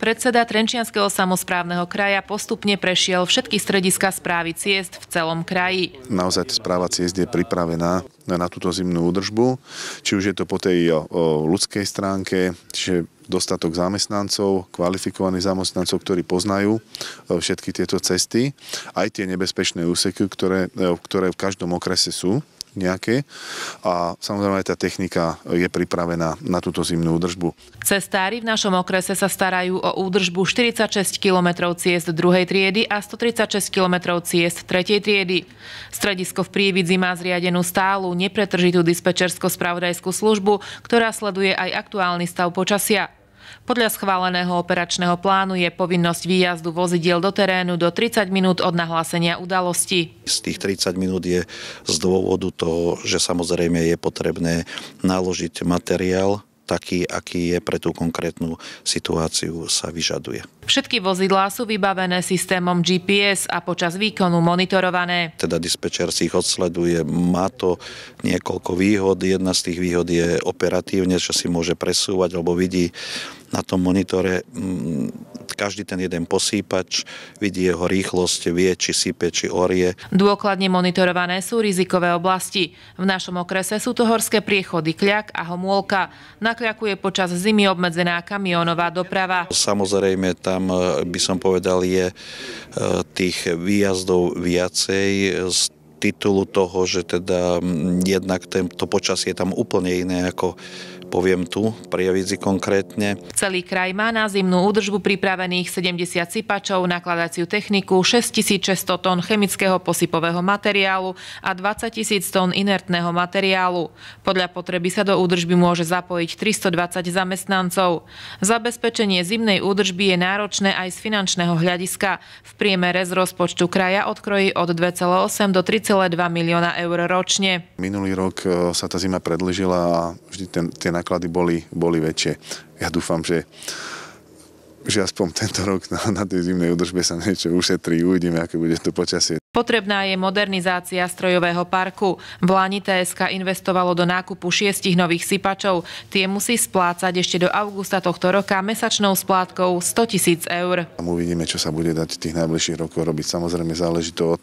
Predseda Trenčianského samozprávneho kraja postupne prešiel všetky strediska správy ciest v celom kraji. Naozaj správa ciest je pripravená na túto zimnú údržbu, či už je to po tej ľudskej stránke, čiže dostatok zamestnancov, kvalifikovaných zamestnancov, ktorí poznajú všetky tieto cesty, aj tie nebezpečné úseky, ktoré, ktoré v každom okrese sú nejaké a samozrejme aj tá technika je pripravená na túto zimnú údržbu. Cestári v našom okrese sa starajú o údržbu 46 km ciest druhej triedy a 136 km ciest tretej triedy. Stredisko v Prívidzi má zriadenú stálu nepretržitú dispečersko-spravodajskú službu, ktorá sleduje aj aktuálny stav počasia. Podľa schváleného operačného plánu je povinnosť výjazdu vozidiel do terénu do 30 minút od nahlásenia udalosti. Z tých 30 minút je z dôvodu toho, že samozrejme je potrebné naložiť materiál taký, aký je pre tú konkrétnu situáciu sa vyžaduje. Všetky vozidlá sú vybavené systémom GPS a počas výkonu monitorované. Teda dispečer si ich odsleduje, má to niekoľko výhod. Jedna z tých výhod je operatívne, čo si môže presúvať, alebo vidí na tom monitore mm, každý ten jeden posýpač vidí jeho rýchlosť, vie, či sype, či orie. Dôkladne monitorované sú rizikové oblasti. V našom okrese sú to horské priechody Kľak a Homôlka. Na Kľaku je počas zimy obmedzená kamionová doprava. Samozrejme, tam e, by som povedal, je e, tých výjazdov viacej z titulu toho, že teda jednak to počasie je tam úplne iné ako poviem tu pri konkrétne. Celý kraj má na zimnú údržbu pripravených 70 sypačov, nakladaciu techniku, 6600 tón chemického posypového materiálu a 20 tisíc tón inertného materiálu. Podľa potreby sa do údržby môže zapojiť 320 zamestnancov. Zabezpečenie zimnej údržby je náročné aj z finančného hľadiska. V priemere z rozpočtu kraja odkrojí od 2,8 do 3,2 milióna eur ročne. Minulý rok e, sa tá zima predlžila a vždy ten, tie náklady boli, boli väčšie. Ja dúfam, že že aspoň tento rok na, na tej zimnej údržbe sa niečo ušetrí. Uvidíme, aké bude to počasie. Potrebná je modernizácia strojového parku. V Lani TSK investovalo do nákupu šiestich nových sypačov. Tie musí splácať ešte do augusta tohto roka mesačnou splátkou 100 tisíc eur. Uvidíme, čo sa bude dať v tých najbližších rokoch robiť. Samozrejme záleží to od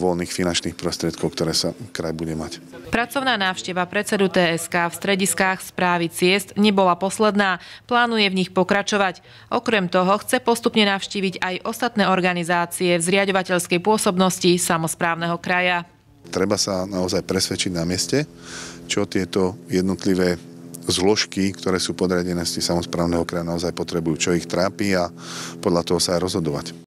voľných finančných prostriedkov, ktoré sa kraj bude mať. Pracovná návšteva predsedu TSK v strediskách správy ciest nebola posledná. Plánuje v nich pokračovať. Okrem toho chce postupne navštíviť aj ostatné organizácie v zriadovateľskej pôsobnosti činnosti samozprávneho kraja. Treba sa naozaj presvedčiť na mieste, čo tieto jednotlivé zložky, ktoré sú podriadené samozprávneho kraja, naozaj potrebujú, čo ich trápi a podľa toho sa aj rozhodovať.